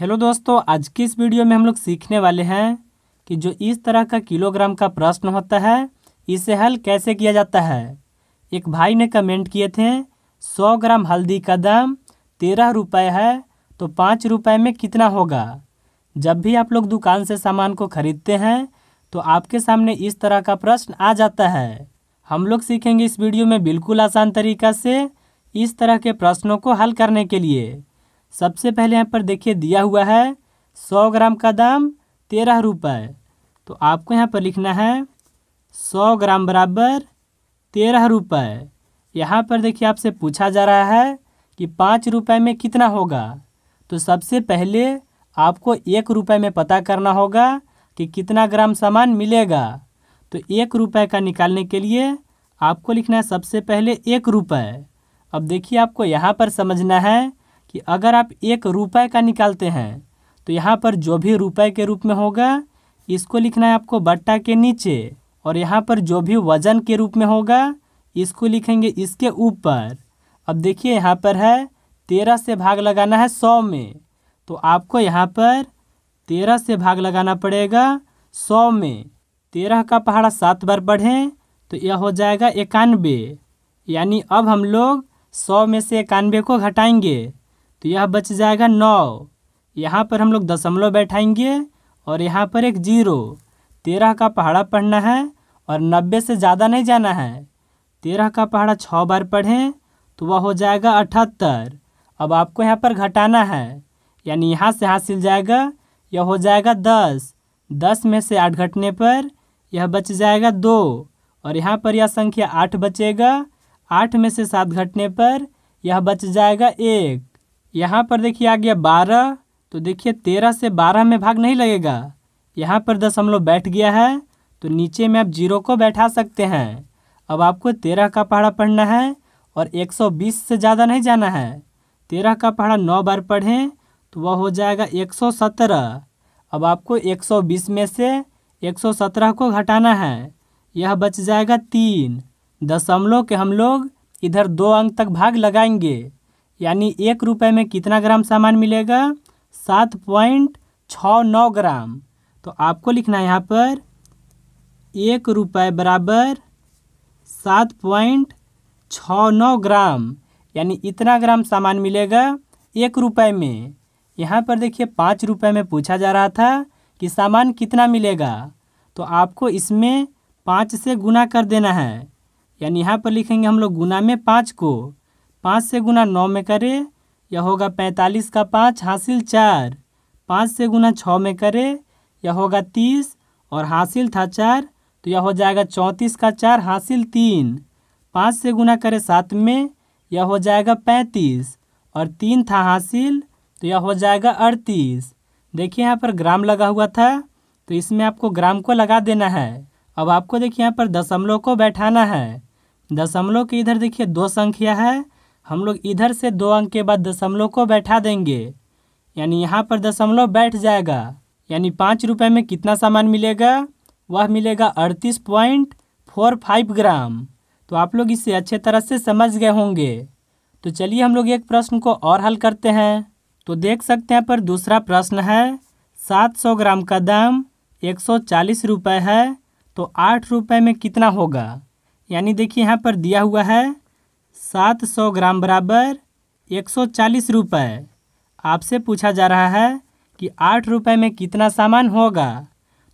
hello दोस्तों आज की इस वीडियो में हम लोग सीखने वाले हैं कि जो इस तरह का किलोग्राम का प्रश्न होता है इसे हल कैसे किया जाता है एक भाई ने कमेंट किए थे सौ ग्राम हल्दी का दाम तेरह रुपये है तो पाँच रुपये में कितना होगा जब भी आप लोग दुकान से सामान को खरीदते हैं तो आपके सामने इस तरह का प्रश्न आ जाता है हम लोग सीखेंगे इस वीडियो में बिल्कुल आसान तरीका से इस तरह के प्रश्नों को हल करने के लिए सबसे पहले यहाँ पर देखिए दिया हुआ है सौ ग्राम का दाम तेरह रुपये तो आपको यहाँ पर लिखना है सौ ग्राम बराबर तेरह रुपये यहाँ पर देखिए आपसे पूछा जा रहा है कि पाँच रुपये में कितना होगा तो सबसे पहले आपको एक रुपये में पता करना होगा कि कितना ग्राम सामान मिलेगा तो एक रुपये का निकालने के लिए आपको लिखना है सबसे पहले एक रुपये अब देखिए आपको यहाँ पर समझना है कि अगर आप एक रुपए का निकालते हैं तो यहाँ पर जो भी रुपए के रूप में होगा इसको लिखना है आपको बट्टा के नीचे और यहाँ पर जो भी वज़न के रूप में होगा इसको लिखेंगे इसके ऊपर अब देखिए यहाँ पर है तेरह से भाग लगाना है सौ में तो आपको यहाँ पर तेरह से भाग लगाना पड़ेगा सौ में तेरह का पहाड़ा सात बार बढ़ें तो यह हो जाएगा इक्यानवे यानी अब हम लोग सौ में से इक्यानवे को घटाएंगे तो यह बच जाएगा नौ यहाँ पर हम लोग दशमलव बैठाएंगे और यहाँ पर एक जीरो तेरह का पहाड़ा पढ़ना है और नब्बे से ज़्यादा नहीं जाना है तेरह का पहाड़ा छः बार पढ़ें तो वह हो जाएगा अठहत्तर अब आपको यहाँ पर घटाना है यानी यहाँ से हासिल जाएगा यह हो जाएगा दस दस में से आठ घटने पर यह बच जाएगा दो और यहाँ पर यह संख्या आठ बचेगा आठ में से सात घटने पर यह बच जाएगा एक यहाँ पर देखिए आ गया बारह तो देखिए तेरह से बारह में भाग नहीं लगेगा यहाँ पर दशमलव बैठ गया है तो नीचे में आप जीरो को बैठा सकते हैं अब आपको तेरह का पहाड़ा पढ़ना है और एक सौ बीस से ज़्यादा नहीं जाना है तेरह का पहाड़ा नौ बार पढ़ें तो वह हो जाएगा एक सौ सत्रह अब आपको एक सौ बीस में से एक सौ सत्रह को घटाना है यह बच जाएगा तीन दशमलव के हम लोग इधर दो अंक तक भाग लगाएंगे यानी एक रुपए में कितना ग्राम सामान मिलेगा सात पॉइंट छ नौ ग्राम तो आपको लिखना है यहाँ पर एक रुपये बराबर सात पॉइंट छ नौ ग्राम यानी इतना ग्राम सामान मिलेगा एक रुपये में यहाँ पर देखिए पाँच रुपये में पूछा जा रहा था कि सामान कितना मिलेगा तो आपको इसमें पाँच से गुना कर देना है यानी यहाँ पर लिखेंगे हम लोग गुना में पाँच को पाँच से गुना नौ में करें यह होगा पैंतालीस का पाँच हासिल चार पाँच से गुना छः में करें यह होगा तीस और हासिल था चार तो यह हो जाएगा चौंतीस का चार हासिल तीन पाँच से गुना करें सात में यह हो जाएगा पैंतीस और तीन था हासिल तो यह हो जाएगा अड़तीस देखिए यहाँ पर ग्राम लगा हुआ था तो इसमें आपको ग्राम को लगा देना है अब आपको देखिए यहाँ पर दशमलव को बैठाना है दशमलव के इधर देखिए दो संख्या है हम लोग इधर से दो अंक के बाद दशमलव को बैठा देंगे यानी यहाँ पर दशमलव बैठ जाएगा यानी पाँच रुपये में कितना सामान मिलेगा वह मिलेगा अड़तीस पॉइंट फोर फाइव ग्राम तो आप लोग इसे अच्छे तरह से समझ गए होंगे तो चलिए हम लोग एक प्रश्न को और हल करते हैं तो देख सकते हैं पर दूसरा प्रश्न है सात सौ ग्राम का दाम एक सौ चालीस रुपये है तो आठ रुपये में कितना होगा यानी देखिए यहाँ पर दिया हुआ है सात सौ ग्राम बराबर एक सौ चालीस रुपये आपसे पूछा जा रहा है कि आठ रुपये में कितना सामान होगा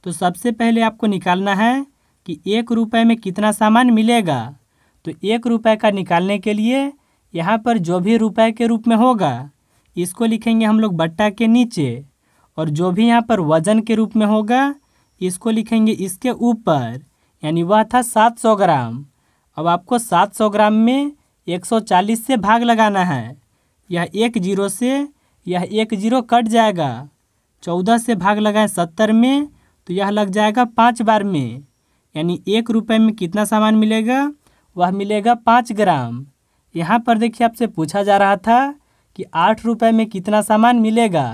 तो सबसे पहले आपको निकालना है कि एक रुपये में कितना सामान मिलेगा तो एक रुपये का निकालने के लिए यहाँ पर जो भी रुपये के रूप में होगा इसको लिखेंगे हम लोग बट्टा के नीचे और जो भी यहाँ पर वज़न के रूप में होगा इसको लिखेंगे इसके ऊपर यानी वह था सात सौ ग्राम अब आपको सात सौ ग्राम में 140 से भाग लगाना है यह एक जीरो से यह एक जीरो कट जाएगा चौदह से भाग लगाएं सत्तर में तो यह लग जाएगा पाँच बार में यानी एक रुपये में कितना सामान मिलेगा वह मिलेगा पाँच ग्राम यहाँ पर देखिए आपसे पूछा जा रहा था कि आठ रुपये में कितना सामान मिलेगा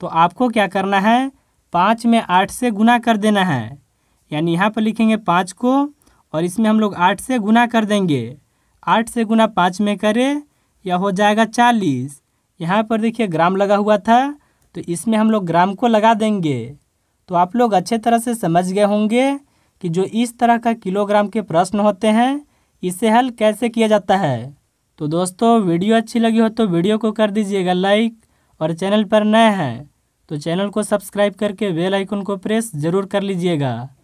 तो आपको क्या करना है पाँच में आठ से गुना कर देना है यानी यहाँ पर लिखेंगे पाँच को और इसमें हम लोग आठ से गुना कर देंगे आठ से गुना पाँच में करें यह हो जाएगा चालीस यहाँ पर देखिए ग्राम लगा हुआ था तो इसमें हम लोग ग्राम को लगा देंगे तो आप लोग अच्छे तरह से समझ गए होंगे कि जो इस तरह का किलोग्राम के प्रश्न होते हैं इसे हल कैसे किया जाता है तो दोस्तों वीडियो अच्छी लगी हो तो वीडियो को कर दीजिएगा लाइक और चैनल पर नए हैं तो चैनल को सब्सक्राइब करके बेल आइकन को प्रेस ज़रूर कर लीजिएगा